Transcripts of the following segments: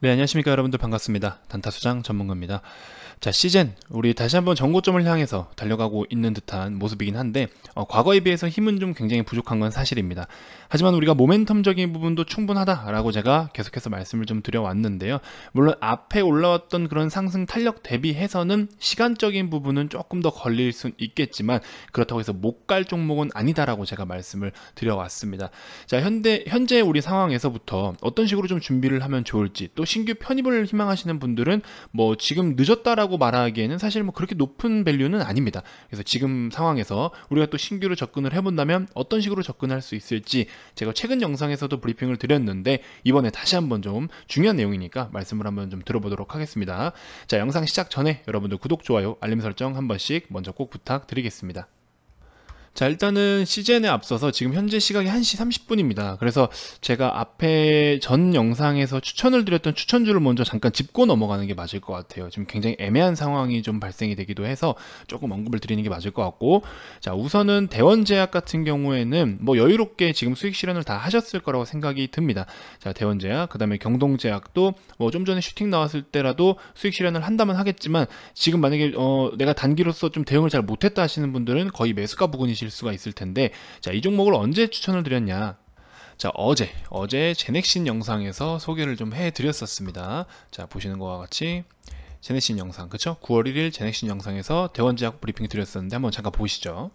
네, 안녕하십니까 여러분들 반갑습니다. 단타수장 전문가입니다. 자, 시즌 우리 다시 한번 전고점을 향해서 달려가고 있는 듯한 모습이긴 한데 어, 과거에 비해서 힘은 좀 굉장히 부족한 건 사실입니다. 하지만 우리가 모멘텀적인 부분도 충분하다라고 제가 계속해서 말씀을 좀 드려왔는데요. 물론 앞에 올라왔던 그런 상승 탄력 대비해서는 시간적인 부분은 조금 더 걸릴 순 있겠지만 그렇다고 해서 못 갈 종목은 아니다라고 제가 말씀을 드려왔습니다. 자, 현대 현재 우리 상황에서부터 어떤 식으로 좀 준비를 하면 좋을지 또 신규 편입을 희망하시는 분들은 뭐 지금 늦었다라고 말하기에는 사실 뭐 그렇게 높은 밸류는 아닙니다. 그래서 지금 상황에서 우리가 또 신규로 접근을 해본다면 어떤 식으로 접근할 수 있을지 제가 최근 영상에서도 브리핑을 드렸는데 이번에 다시 한번 좀 중요한 내용이니까 말씀을 한번 좀 들어보도록 하겠습니다. 자 영상 시작 전에 여러분들 구독, 좋아요, 알림 설정 한 번씩 먼저 꼭 부탁드리겠습니다. 자 일단은 시즌에 앞서서 지금 현재 시각이 1시 30분입니다 그래서 제가 앞에 전 영상에서 추천을 드렸던 추천주를 먼저 잠깐 짚고 넘어가는 게 맞을 것 같아요 지금 굉장히 애매한 상황이 좀 발생이 되기도 해서 조금 언급을 드리는 게 맞을 것 같고 자 우선은 대원제약 같은 경우에는 뭐 여유롭게 지금 수익 실현을 다 하셨을 거라고 생각이 듭니다 자 대원제약 그 다음에 경동제약도 뭐 좀 전에 슈팅 나왔을 때라도 수익 실현을 한다면 하겠지만 지금 만약에 어, 내가 단기로서 좀 대응을 잘 못했다 하시는 분들은 거의 매수가 부근이실 느끼실 수가 있을 텐데 자이 종목을 언제 추천을 드렸냐 자 어제 어제 제넥신 영상에서 소개를 좀 해드렸었습니다 자 보시는 것과 같이 제넥신 영상 그쵸 9월 1일 제넥신 영상에서 대원제약 브리핑 드렸었는데 한번 잠깐 보시죠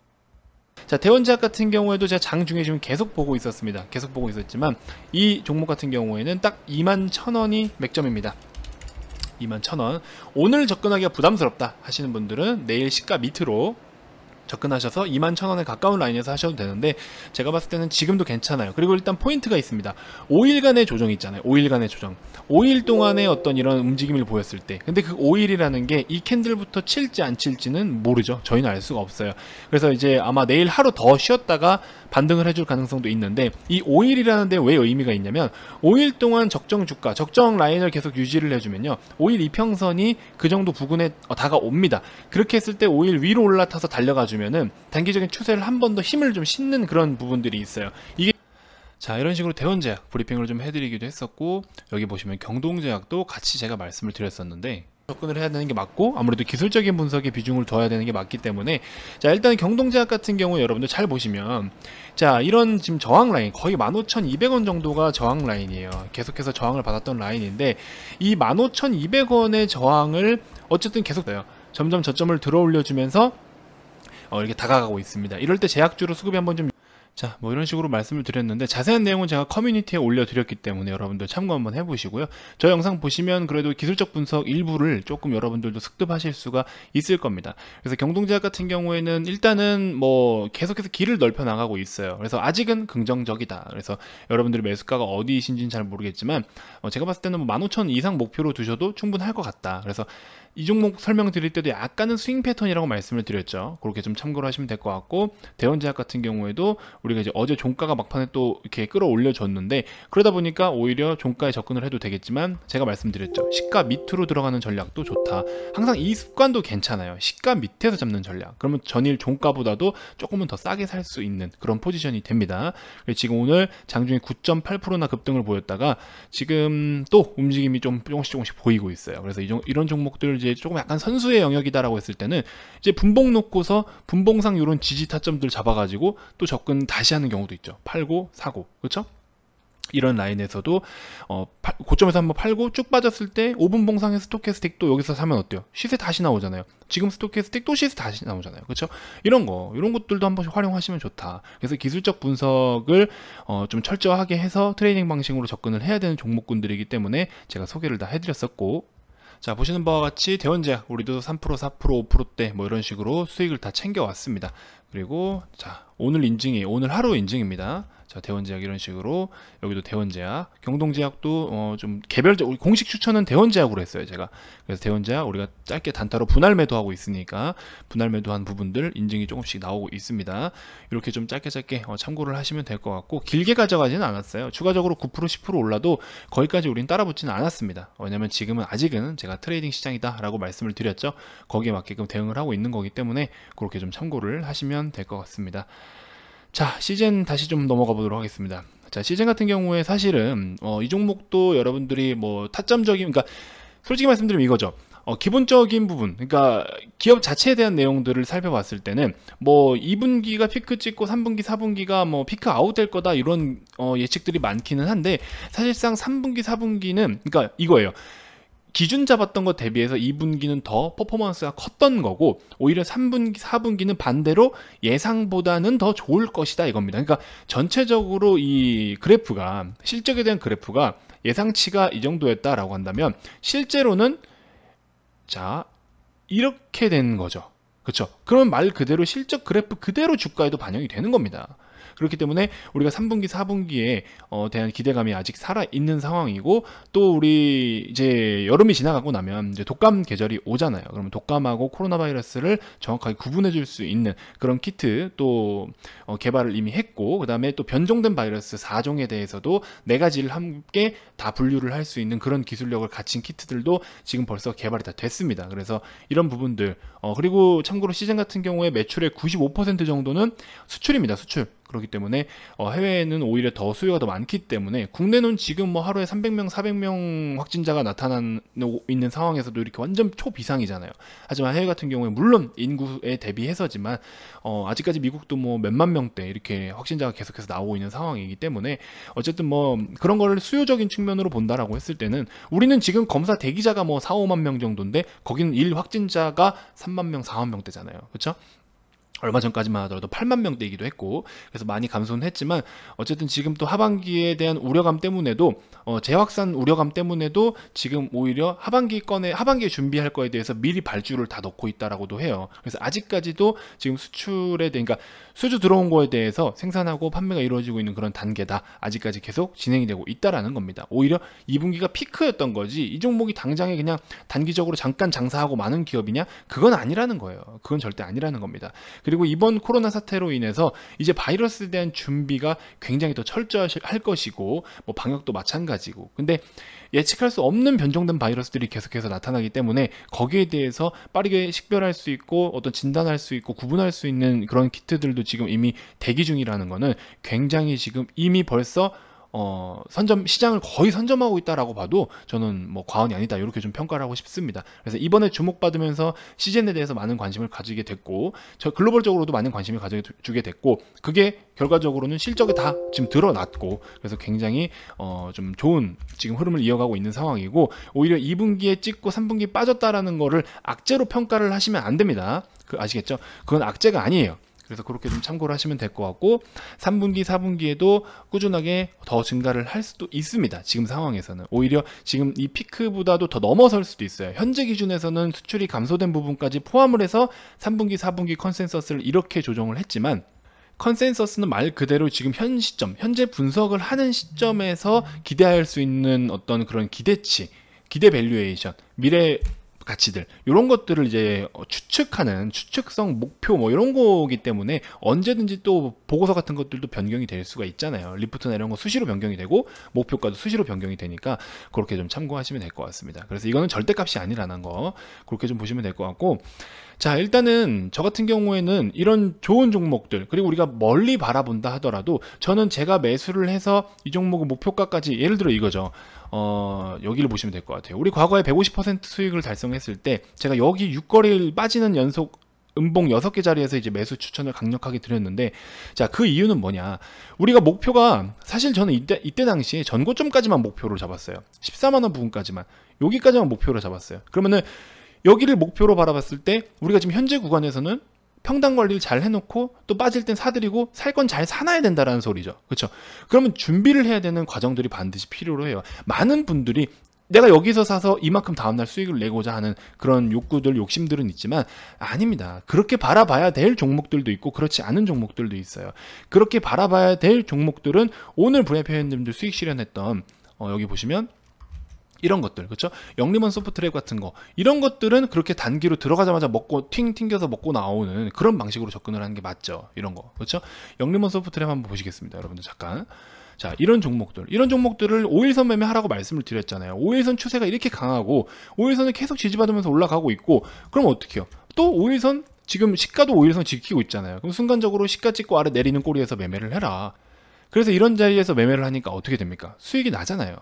자 대원제약 같은 경우에도 제가 장중에 지금 계속 보고 있었습니다 계속 보고 있었지만 이 종목 같은 경우에는 딱 21,000원이 맥점입니다 21,000원 오늘 접근하기가 부담스럽다 하시는 분들은 내일 시가 밑으로 접근하셔서 2 1 0 0 0원에 가까운 라인에서 하셔도 되는데 제가 봤을 때는 지금도 괜찮아요. 그리고 일단 포인트가 있습니다. 5일간의 조정 있잖아요. 5일간의 조정. 5일 동안의 어떤 이런 움직임을 보였을 때 근데 그 5일이라는 게 이 캔들부터 칠지 안 칠지는 모르죠. 저희는 알 수가 없어요. 그래서 이제 아마 내일 하루 더 쉬었다가 반등을 해줄 가능성도 있는데 이 5일이라는 데 왜 의미가 있냐면 5일 동안 적정 주가, 적정 라인을 계속 유지를 해주면요. 5일 이평선이 그 정도 부근에 다가옵니다. 그렇게 했을 때 5일 위로 올라타서 달려가주면 보시면은 단기적인 추세를 한 번 더 힘을 좀 싣는 그런 부분들이 있어요. 이게 자 이런 식으로 대원제약 브리핑을 좀 해드리기도 했었고 여기 보시면 경동제약도 같이 제가 말씀을 드렸었는데 접근을 해야 되는 게 맞고 아무래도 기술적인 분석에 비중을 둬야 되는 게 맞기 때문에 자 일단 경동제약 같은 경우 여러분들 잘 보시면 자 이런 지금 저항 라인 거의 15,200원 정도가 저항 라인이에요 계속해서 저항을 받았던 라인인데 이 15,200원의 저항을 어쨌든 계속 돼요 점점 저점을 들어 올려주면서 어, 이렇게 다가가고 있습니다. 이럴 때 제약주로 수급이 한번 좀 자, 뭐 이런 식으로 말씀을 드렸는데 자세한 내용은 제가 커뮤니티에 올려드렸기 때문에 여러분들 참고 한번 해보시고요. 저 영상 보시면 그래도 기술적 분석 일부를 조금 여러분들도 습득하실 수가 있을 겁니다. 그래서 경동제약 같은 경우에는 일단은 뭐 계속해서 길을 넓혀 나가고 있어요. 그래서 아직은 긍정적이다. 그래서 여러분들의 매수가가 어디이신지는 잘 모르겠지만 어 제가 봤을 때는 뭐15,000 이상 목표로 두셔도 충분할 것 같다. 그래서 이 종목 설명 드릴 때도 약간은 스윙 패턴이라고 말씀을 드렸죠. 그렇게 좀 참고를 하시면 될 것 같고 대원제약 같은 경우에도 우리 우리가 이제 어제 종가가 막판에 또 이렇게 끌어올려 줬는데 그러다 보니까 오히려 종가에 접근을 해도 되겠지만 제가 말씀드렸죠. 시가 밑으로 들어가는 전략도 좋다. 항상 이 습관도 괜찮아요. 시가 밑에서 잡는 전략. 그러면 전일 종가보다도 조금은 더 싸게 살 수 있는 그런 포지션이 됩니다. 지금 오늘 장중에 9.8%나 급등을 보였다가 지금 또 움직임이 좀 조금씩 조금씩 보이고 있어요. 그래서 이런 종목들 이제 조금 약간 선수의 영역이다라고 했을 때는 이제 분봉 놓고서 분봉상 이런 지지 타점들 잡아가지고 또 접근 다시 하는 경우도 있죠. 팔고 사고 그렇죠? 이런 라인에서도 어, 파, 고점에서 한번 팔고 쭉 빠졌을 때 5분 봉상의 스토캐스틱또 여기서 사면 어때요? 시세 다시 나오잖아요. 지금 스토캐스틱 또 시세 다시 나오잖아요. 그렇죠? 이런 거 이런 것들도 한 번씩 활용하시면 좋다. 그래서 기술적 분석을 어, 좀 철저하게 해서 트레이닝 방식으로 접근을 해야 되는 종목군들이기 때문에 제가 소개를 다 해드렸었고 자 보시는 바와 같이 대원제약 우리도 3% 4% 5%대 뭐 이런 식으로 수익을 다 챙겨왔습니다 그리고 자 오늘 인증이 오늘 하루 인증입니다 자 대원제약 이런 식으로 여기도 대원제약 경동제약도 어, 좀 개별적 공식 추천은 대원제약으로 했어요 제가 그래서 대원제약 우리가 짧게 단타로 분할 매도하고 있으니까 분할 매도한 부분들 인증이 조금씩 나오고 있습니다 이렇게 좀 짧게 짧게 어, 참고를 하시면 될 것 같고 길게 가져가지는 않았어요 추가적으로 9% 10% 올라도 거기까지 우린 따라붙지는 않았습니다 왜냐면 지금은 아직은 제가 트레이딩 시장이다 라고 말씀을 드렸죠 거기에 맞게끔 대응을 하고 있는 거기 때문에 그렇게 좀 참고를 하시면 될 것 같습니다 자 시즌 다시 좀 넘어가 보도록 하겠습니다. 자 시즌 같은 경우에 사실은 어, 이 종목도 여러분들이 뭐 타점적인 그러니까 솔직히 말씀드리면 이거죠. 어, 기본적인 부분, 그러니까 기업 자체에 대한 내용들을 살펴봤을 때는 뭐 2분기가 피크 찍고 3분기, 4분기가 뭐 피크 아웃될 거다 이런 어, 예측들이 많기는 한데 사실상 3분기, 4분기는 그러니까 이거예요. 기준 잡았던 것 대비해서 2분기는 더 퍼포먼스가 컸던 거고 오히려 3분기, 4분기는 반대로 예상보다는 더 좋을 것이다 이겁니다. 그러니까 전체적으로 이 그래프가 실적에 대한 그래프가 예상치가 이 정도였다라고 한다면 실제로는 자 이렇게 된 거죠. 그렇죠? 그러면 말 그대로 실적 그래프 그대로 주가에도 반영이 되는 겁니다. 그렇기 때문에 우리가 3분기, 4분기에 어, 대한 기대감이 아직 살아 있는 상황이고 또 우리 이제 여름이 지나가고 나면 이제 독감 계절이 오잖아요. 그러면 독감하고 코로나 바이러스를 정확하게 구분해 줄 수 있는 그런 키트 또 어, 개발을 이미 했고 그다음에 또 변종된 바이러스 4종에 대해서도 네 가지를 함께 다 분류를 할 수 있는 그런 기술력을 갖춘 키트들도 지금 벌써 개발이 다 됐습니다. 그래서 이런 부분들 어, 그리고 참고로 시즌 같은 경우에 매출의 95% 정도는 수출입니다. 수출. 그렇기 때문에 어, 해외에는 오히려 더 수요가 더 많기 때문에 국내는 지금 뭐 하루에 300명, 400명 확진자가 나타나고 있는 상황에서도 이렇게 완전 초비상이잖아요. 하지만 해외 같은 경우에 물론 인구에 대비해서지만 어, 아직까지 미국도 뭐 몇만 명대 이렇게 확진자가 계속해서 나오고 있는 상황이기 때문에 어쨌든 뭐 그런 거를 수요적인 측면으로 본다라고 했을 때는 우리는 지금 검사 대기자가 뭐 4, 5만 명 정도인데 거기는 일 확진자가 3만 명, 4만 명대잖아요. 그렇죠? 얼마 전까지만 하더라도 8만 명대이기도 했고 그래서 많이 감소는 했지만 어쨌든 지금 또 하반기에 대한 우려감 때문에도 어 재확산 우려감 때문에도 지금 오히려 하반기 건에 하반기에 준비할 거에 대해서 미리 발주를 다 넣고 있다라고도 해요. 그래서 아직까지도 지금 수출에 대해 그러니까 수주 들어온 거에 대해서 생산하고 판매가 이루어지고 있는 그런 단계다. 아직까지 계속 진행이 되고 있다라는 겁니다. 오히려 2분기가 피크였던 거지 이 종목이 당장에 그냥 단기적으로 잠깐 장사하고 많은 기업이냐 그건 아니라는 거예요. 그건 절대 아니라는 겁니다. 그리고 이번 코로나 사태로 인해서 이제 바이러스에 대한 준비가 굉장히 더 철저할 것이고 뭐 방역도 마찬가지고 근데 예측할 수 없는 변종된 바이러스들이 계속해서 나타나기 때문에 거기에 대해서 빠르게 식별할 수 있고 어떤 진단할 수 있고 구분할 수 있는 그런 키트들도 지금 이미 대기 중이라는 거는 굉장히 지금 이미 벌써 어, 선점 시장을 거의 선점하고 있다라고 봐도 저는 뭐 과언이 아니다 이렇게 좀 평가를 하고 싶습니다. 그래서 이번에 주목받으면서 시즌에 대해서 많은 관심을 가지게 됐고 저 글로벌적으로도 많은 관심을 가져주게 됐고 그게 결과적으로는 실적이 다 지금 드러났고 그래서 굉장히 어, 좀 좋은 지금 흐름을 이어가고 있는 상황이고 오히려 2분기에 찍고 3분기 빠졌다라는 거를 악재로 평가를 하시면 안 됩니다. 그 아시겠죠? 그건 악재가 아니에요. 그래서 그렇게 좀 참고를 하시면 될 것 같고 3분기, 4분기에도 꾸준하게 더 증가를 할 수도 있습니다. 지금 상황에서는 오히려 지금 이 피크보다도 더 넘어설 수도 있어요. 현재 기준에서는 수출이 감소된 부분까지 포함을 해서 3분기, 4분기 컨센서스를 이렇게 조정을 했지만 컨센서스는 말 그대로 지금 현 시점, 현재 분석을 하는 시점에서 기대할 수 있는 어떤 그런 기대치, 기대 밸류에이션, 미래 가치들 이런 것들을 이제 어, 추측하는 추측성 목표 뭐 이런 거기 때문에 언제든지 또 보고서 같은 것들도 변경이 될 수가 있잖아요 리프트나 이런 거 수시로 변경이 되고 목표가도 수시로 변경이 되니까 그렇게 좀 참고하시면 될 것 같습니다 그래서 이거는 절대값이 아니라는 거 그렇게 좀 보시면 될 것 같고 자 일단은 저 같은 경우에는 이런 좋은 종목들 그리고 우리가 멀리 바라본다 하더라도 저는 제가 매수를 해서 이 종목의 목표가까지 예를 들어 이거죠 어, 여기를 보시면 될 것 같아요. 우리 과거에 150% 수익을 달성했을 때 제가 여기 6거리를 빠지는 연속 음봉 6개 자리에서 이제 매수 추천을 강력하게 드렸는데 자그 이유는 뭐냐 우리가 목표가 사실 저는 이때, 이때 당시에 전고점까지만 목표로 잡았어요 14만원 부분까지만 여기까지만 목표로 잡았어요 그러면은 여기를 목표로 바라봤을 때 우리가 지금 현재 구간에서는 평당 관리를 잘 해놓고 또 빠질 땐 사들이고 살 건 잘 사놔야 된다라는 소리죠. 그렇죠? 그러면 준비를 해야 되는 과정들이 반드시 필요로 해요. 많은 분들이 내가 여기서 사서 이만큼 다음날 수익을 내고자 하는 그런 욕구들, 욕심들은 있지만 아닙니다. 그렇게 바라봐야 될 종목들도 있고 그렇지 않은 종목들도 있어요. 그렇게 바라봐야 될 종목들은 오늘 분야 표현님들 수익 실현했던 어, 여기 보시면 이런 것들 그렇죠? 영리먼 소프트랩 같은 거 이런 것들은 그렇게 단기로 들어가자마자 먹고 튕 튕겨서 먹고 나오는 그런 방식으로 접근을 하는 게 맞죠. 이런 거 그렇죠? 영리먼 소프트랩 한번 보시겠습니다. 여러분들 잠깐. 자 이런 종목들 이런 종목들을 5일선 매매하라고 말씀을 드렸잖아요 5일선 추세가 이렇게 강하고 5일선은 계속 지지받으면서 올라가고 있고 그럼 어떡 해요 또 5일선 지금 시가도 5일선 지키고 있잖아요 그럼 순간적으로 시가 찍고 아래 내리는 꼬리에서 매매를 해라 그래서 이런 자리에서 매매를 하니까 어떻게 됩니까 수익이 나잖아요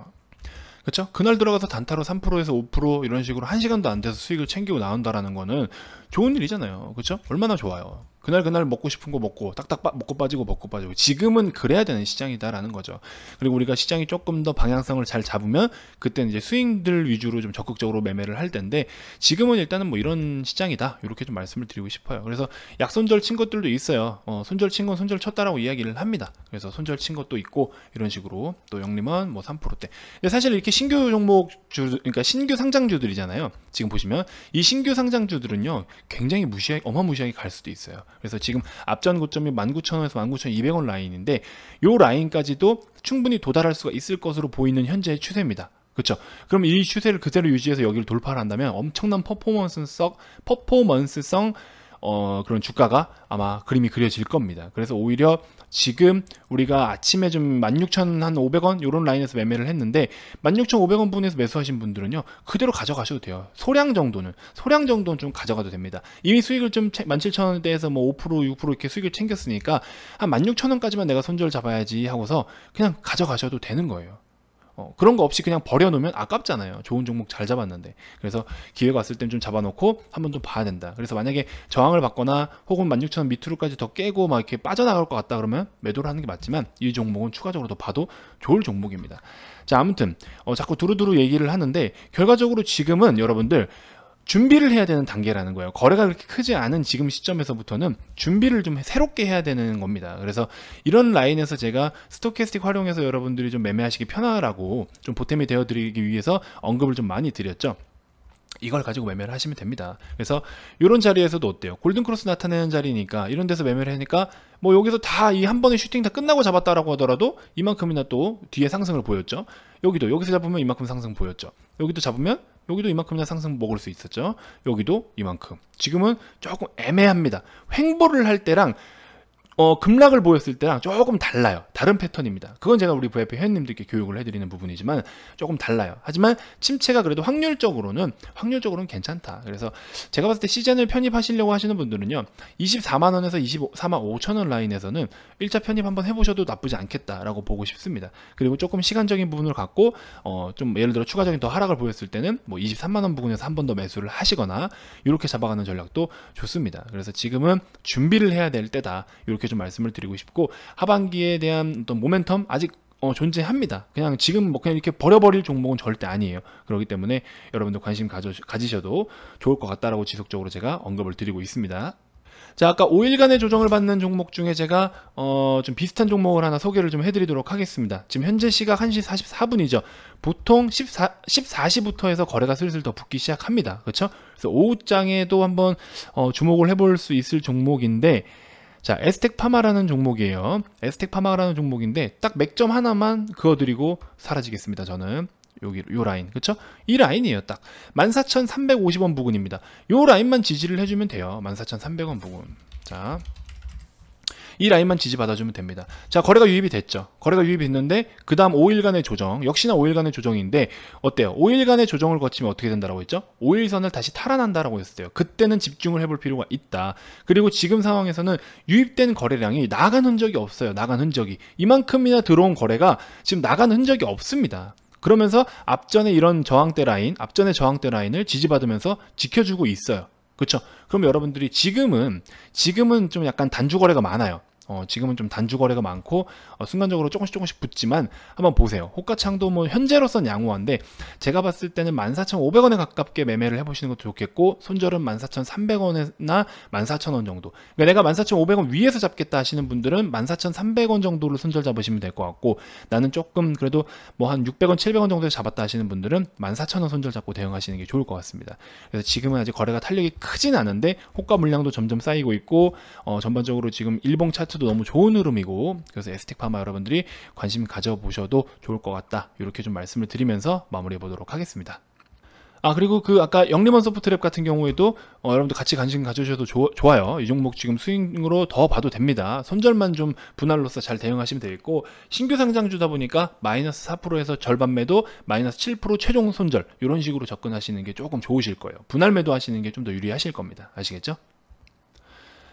그렇죠? 그날 들어가서 단타로 3%에서 5% 이런 식으로 한 시간도 안 돼서 수익을 챙기고 나온다라는 거는 좋은 일이잖아요. 그렇죠? 얼마나 좋아요. 그날 그날 먹고 싶은 거 먹고 딱딱 빠, 먹고 빠지고 먹고 빠지고 지금은 그래야 되는 시장이다라는 거죠. 그리고 우리가 시장이 조금 더 방향성을 잘 잡으면 그때는 이제 스윙들 위주로 좀 적극적으로 매매를 할 텐데 지금은 일단은 뭐 이런 시장이다 이렇게 좀 말씀을 드리고 싶어요. 그래서 약손절 친 것들도 있어요. 어, 손절 친 건 손절 쳤다라고 이야기를 합니다. 그래서 손절 친 것도 있고 이런 식으로 또 영림은 뭐 3%대. 사실 이렇게 신규 종목 주 그러니까 신규 상장주들이잖아요. 지금 보시면 이 신규 상장주들은요 굉장히 무시하 게 어마무시하게 갈 수도 있어요. 그래서 지금 앞전 고점이 19,000원에서 19,200원 라인인데 요 라인까지도 충분히 도달할 수가 있을 것으로 보이는 현재의 추세입니다. 그렇죠. 그럼 이 추세를 그대로 유지해서 여기를 돌파를 한다면 엄청난 퍼포먼스성 퍼포먼스성 어, 그런 주가가 아마 그림이 그려질 겁니다. 그래서 오히려 지금 우리가 아침에 좀 16,500원 요런 라인에서 매매를 했는데 16,500원 분에서 매수하신 분들은요 그대로 가져가셔도 돼요 소량 정도는 소량 정도는 좀 가져가도 됩니다 이미 수익을 좀 17,000원대에서 뭐 5% 6% 이렇게 수익을 챙겼으니까 한 16,000원까지만 내가 손절 잡아야지 하고서 그냥 가져가셔도 되는 거예요 어, 그런 거 없이 그냥 버려놓으면 아깝잖아요. 좋은 종목 잘 잡았는데. 그래서 기회가 왔을 땐 좀 잡아놓고 한번 좀 봐야 된다. 그래서 만약에 저항을 받거나 혹은 16,000원 밑으로까지 더 깨고 막 이렇게 빠져나갈 것 같다 그러면 매도를 하는 게 맞지만 이 종목은 추가적으로 더 봐도 좋을 종목입니다. 자, 아무튼 어, 자꾸 두루두루 얘기를 하는데 결과적으로 지금은 여러분들 준비를 해야 되는 단계라는 거예요. 거래가 그렇게 크지 않은 지금 시점에서부터는 준비를 좀 새롭게 해야 되는 겁니다. 그래서 이런 라인에서 제가 스토캐스틱 활용해서 여러분들이 좀 매매하시기 편하라고 좀 보탬이 되어 드리기 위해서 언급을 좀 많이 드렸죠. 이걸 가지고 매매를 하시면 됩니다. 그래서 이런 자리에서도 어때요? 골든크로스 나타내는 자리니까 이런 데서 매매를 하니까 뭐 여기서 다 이 한 번의 슈팅 다 끝나고 잡았다라고 하더라도 이만큼이나 또 뒤에 상승을 보였죠. 여기도 여기서 잡으면 이만큼 상승 보였죠. 여기도 잡으면 여기도 이만큼이나 상승 먹을 수 있었죠. 여기도 이만큼. 지금은 조금 애매합니다. 횡보를 할 때랑 어, 급락을 보였을 때랑 조금 달라요. 다른 패턴입니다. 그건 제가 우리 VIP 회원님들께 교육을 해드리는 부분이지만 조금 달라요. 하지만 침체가 그래도 확률적으로는 확률적으로는 괜찮다. 그래서 제가 봤을 때 시즌을 편입하시려고 하시는 분들은요. 24만 원에서 24만 5천 원 라인에서는 1차 편입 한번 해보셔도 나쁘지 않겠다라고 보고 싶습니다. 그리고 조금 시간적인 부분을 갖고 어, 좀 예를 들어 추가적인 더 하락을 보였을 때는 뭐 23만 원 부근에서 한 번 더 매수를 하시거나 이렇게 잡아가는 전략도 좋습니다. 그래서 지금은 준비를 해야 될 때다. 이렇게 좀 말씀을 드리고 싶고 하반기에 대한 어떤 모멘텀 아직 어, 존재합니다. 그냥 지금 뭐 그냥 이렇게 버려버릴 종목은 절대 아니에요. 그렇기 때문에 여러분들 관심 가져, 가지셔도 좋을 것 같다라고 지속적으로 제가 언급을 드리고 있습니다. 자 아까 5일간의 조정을 받는 종목 중에 제가 어, 좀 비슷한 종목을 하나 소개를 좀 해드리도록 하겠습니다 지금 현재 시각 1시 44분이죠 보통 14, 14시부터 해서 거래가 슬슬 더 붙기 시작합니다 그렇죠? 그래서 오후장에도 한번 어, 주목을 해 볼 수 있을 종목인데 자, 에스텍 파마라는 종목이에요. 에스텍 파마라는 종목인데 딱 맥점 하나만 그어드리고 사라지겠습니다. 저는 여기 요 라인 그쵸? 이 라인이에요 딱 14,350원 부근입니다 요 라인만 지지를 해주면 돼요 14,300원 부근 자이 라인만 지지받아주면 됩니다. 자, 거래가 유입이 됐죠. 거래가 유입이 됐는데 그 다음 5일간의 조정, 역시나 5일간의 조정인데 어때요? 5일간의 조정을 거치면 어떻게 된다라고 했죠? 5일선을 다시 탈환한다라고 했어요. 그때는 집중을 해볼 필요가 있다. 그리고 지금 상황에서는 유입된 거래량이 나간 흔적이 없어요. 나간 흔적이. 이만큼이나 들어온 거래가 지금 나간 흔적이 없습니다. 그러면서 앞전에 이런 저항대 라인, 앞전에 저항대 라인을 지지받으면서 지켜주고 있어요. 그렇죠? 그럼 여러분들이 지금은 지금은 좀 약간 단주 거래가 많아요. 어, 지금은 좀 단주 거래가 많고 어, 순간적으로 조금씩 조금씩 붙지만 한번 보세요. 호가창도 뭐 현재로선 양호한데 제가 봤을 때는 14,500원에 가깝게 매매를 해보시는 것도 좋겠고 손절은 14,300원이나 14,000원 정도. 그러니까 내가 14,500원 위에서 잡겠다 하시는 분들은 14,300원 정도로 손절 잡으시면 될 것 같고 나는 조금 그래도 뭐한 600원, 700원 정도에서 잡았다 하시는 분들은 14,000원 손절 잡고 대응하시는 게 좋을 것 같습니다. 그래서 지금은 아직 거래가 탄력이 크진 않은데 호가 물량도 점점 쌓이고 있고 어, 전반적으로 지금 일봉 차트 밸런도 너무 좋은 흐름이고 그래서 에스틱파마 여러분들이 관심 가져보셔도 좋을 것 같다 이렇게 좀 말씀을 드리면서 마무리해 보도록 하겠습니다. 아 그리고 그 아까 영리먼 소프트랩 같은 경우에도 어, 여러분들 같이 관심 가져주셔도 조, 좋아요 이 종목 지금 스윙으로 더 봐도 됩니다 손절만 좀 분할로서 잘 대응하시면 되겠고 신규 상장주다 보니까 마이너스 4%에서 절반 매도 마이너스 7% 최종 손절 이런 식으로 접근하시는 게 조금 좋으실 거예요 분할 매도 하시는 게 좀 더 유리하실 겁니다 아시겠죠?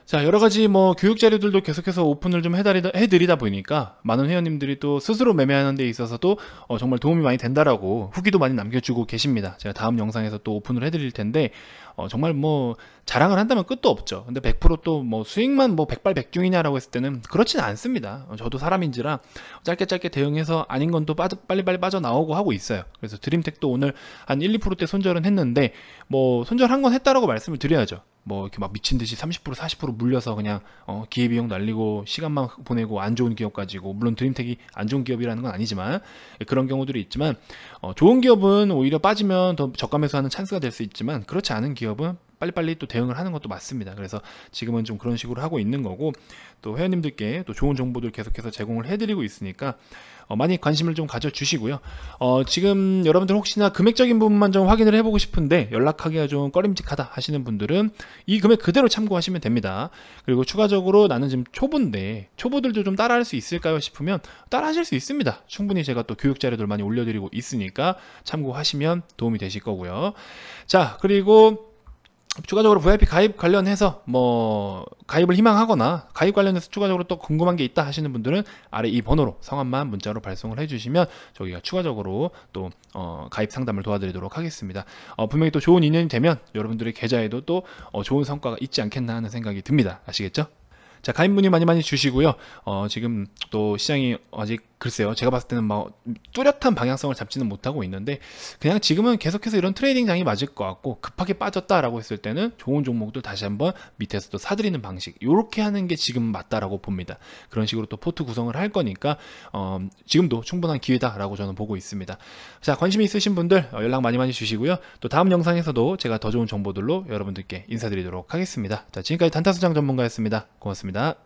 자, 여러 가지 뭐 교육 자료들도 계속해서 오픈을 좀 해드리다, 해드리다 보니까 많은 회원님들이 또 스스로 매매하는 데 있어서도 어, 정말 도움이 많이 된다라고 후기도 많이 남겨주고 계십니다. 제가 다음 영상에서 또 오픈을 해드릴 텐데 어, 정말 뭐 자랑을 한다면 끝도 없죠. 근데 100%또 뭐 수익만 뭐 백발백중이냐라고 했을 때는 그렇지는 않습니다. 어, 저도 사람인지라 짧게 짧게 대응해서 아닌 건또 빨리빨리 빠져나오고 하고 있어요. 그래서 드림텍도 오늘 한 1, 2%대 손절은 했는데 뭐 손절한 건 했다라고 말씀을 드려야죠. 뭐 이렇게 막 미친 듯이 30% 40% 물려서 그냥 어, 기회비용 날리고 시간만 보내고 안 좋은 기업 가지고 물론 드림텍이 안 좋은 기업이라는 건 아니지만 예, 그런 경우들이 있지만 어, 좋은 기업은 오히려 빠지면 더저감매서하는 찬스가 될 수 있지만 그렇지 않은 기업 기업은 빨리빨리 또 대응을 하는 것도 맞습니다. 그래서 지금은 좀 그런 식으로 하고 있는 거고 또 회원님들께 또 좋은 정보들 계속해서 제공을 해드리고 있으니까 어 많이 관심을 좀 가져주시고요. 어 지금 여러분들 혹시나 금액적인 부분만 좀 확인을 해보고 싶은데 연락하기가 좀 꺼림직하다 하시는 분들은 이 금액 그대로 참고하시면 됩니다. 그리고 추가적으로 나는 지금 초보인데 초보들도 좀 따라할 수 있을까요 싶으면 따라하실 수 있습니다. 충분히 제가 또 교육 자료들 많이 올려드리고 있으니까 참고하시면 도움이 되실 거고요. 자 그리고 추가적으로 VIP 가입 관련해서 뭐 가입을 희망하거나 가입 관련해서 추가적으로 또 궁금한 게 있다 하시는 분들은 아래 이 번호로 성함만 문자로 발송을 해주시면 저희가 추가적으로 또어 가입 상담을 도와드리도록 하겠습니다. 어 분명히 또 좋은 인연이 되면 여러분들의 계좌에도 또어 좋은 성과가 있지 않겠나 하는 생각이 듭니다. 아시겠죠? 자 가입 문의 많이 많이 주시고요. 어, 지금 또 시장이 아직 글쎄요. 제가 봤을 때는 막 뭐 뚜렷한 방향성을 잡지는 못하고 있는데 그냥 지금은 계속해서 이런 트레이딩 장이 맞을 것 같고 급하게 빠졌다라고 했을 때는 좋은 종목들 다시 한번 밑에서 또 사들이는 방식 이렇게 하는 게 지금 맞다라고 봅니다. 그런 식으로 또 포트 구성을 할 거니까 어, 지금도 충분한 기회다라고 저는 보고 있습니다. 자 관심이 있으신 분들 어, 연락 많이 많이 주시고요. 또 다음 영상에서도 제가 더 좋은 정보들로 여러분들께 인사드리도록 하겠습니다. 자 지금까지 단타수장 전문가였습니다. 고맙습니다.